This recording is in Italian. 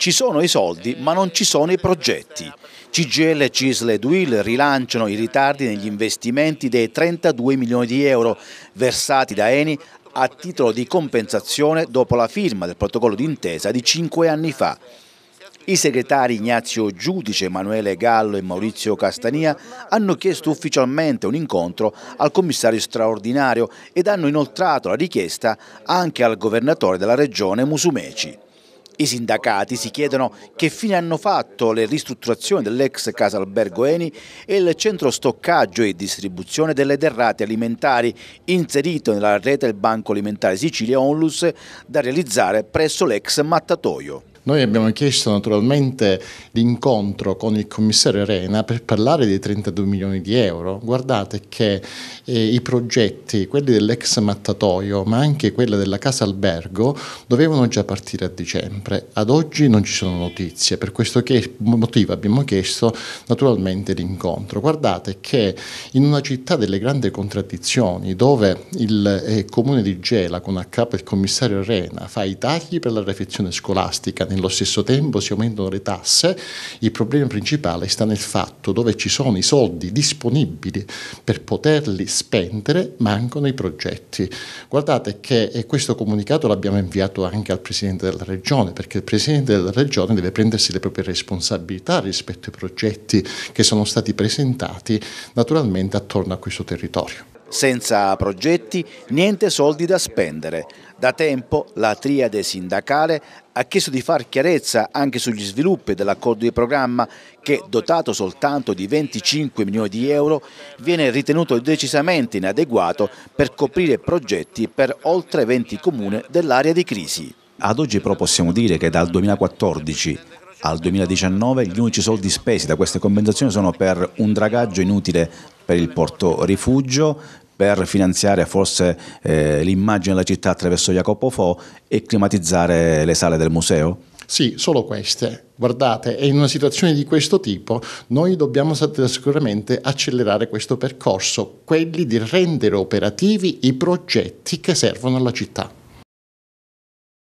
Ci sono i soldi ma non ci sono i progetti. CGL, e Cisle ed Will rilanciano i ritardi negli investimenti dei 32 milioni di euro versati da Eni a titolo di compensazione dopo la firma del protocollo d'intesa di cinque anni fa. I segretari Ignazio Giudice, Emanuele Gallo e Maurizio Castania hanno chiesto ufficialmente un incontro al commissario straordinario ed hanno inoltrato la richiesta anche al governatore della regione Musumeci. I sindacati si chiedono che fine hanno fatto le ristrutturazioni dell'ex casa albergo Eni e il centro stoccaggio e distribuzione delle derrate alimentari inserito nella rete del Banco Alimentare Sicilia Onlus da realizzare presso l'ex mattatoio. Noi abbiamo chiesto naturalmente l'incontro con il commissario Arena per parlare dei 32 milioni di euro. Guardate che eh, i progetti, quelli dell'ex mattatoio, ma anche quelli della casa albergo, dovevano già partire a dicembre. Ad oggi non ci sono notizie, per questo motivo abbiamo chiesto naturalmente l'incontro. Guardate che in una città delle grandi contraddizioni, dove il eh, comune di Gela, con a capo il commissario Arena, fa i tagli per la refezione scolastica nel nello stesso tempo si aumentano le tasse, il problema principale sta nel fatto dove ci sono i soldi disponibili per poterli spendere, mancano i progetti. Guardate che questo comunicato l'abbiamo inviato anche al Presidente della Regione, perché il Presidente della Regione deve prendersi le proprie responsabilità rispetto ai progetti che sono stati presentati naturalmente attorno a questo territorio. Senza progetti, niente soldi da spendere. Da tempo la triade sindacale ha chiesto di far chiarezza anche sugli sviluppi dell'accordo di programma che, dotato soltanto di 25 milioni di euro, viene ritenuto decisamente inadeguato per coprire progetti per oltre 20 comuni dell'area di crisi. Ad oggi però possiamo dire che dal 2014 al 2019 gli unici soldi spesi da queste compensazioni sono per un dragaggio inutile per il porto rifugio, per finanziare forse eh, l'immagine della città attraverso Jacopo Fo e climatizzare le sale del museo? Sì, solo queste. Guardate, in una situazione di questo tipo noi dobbiamo sicuramente accelerare questo percorso, quelli di rendere operativi i progetti che servono alla città.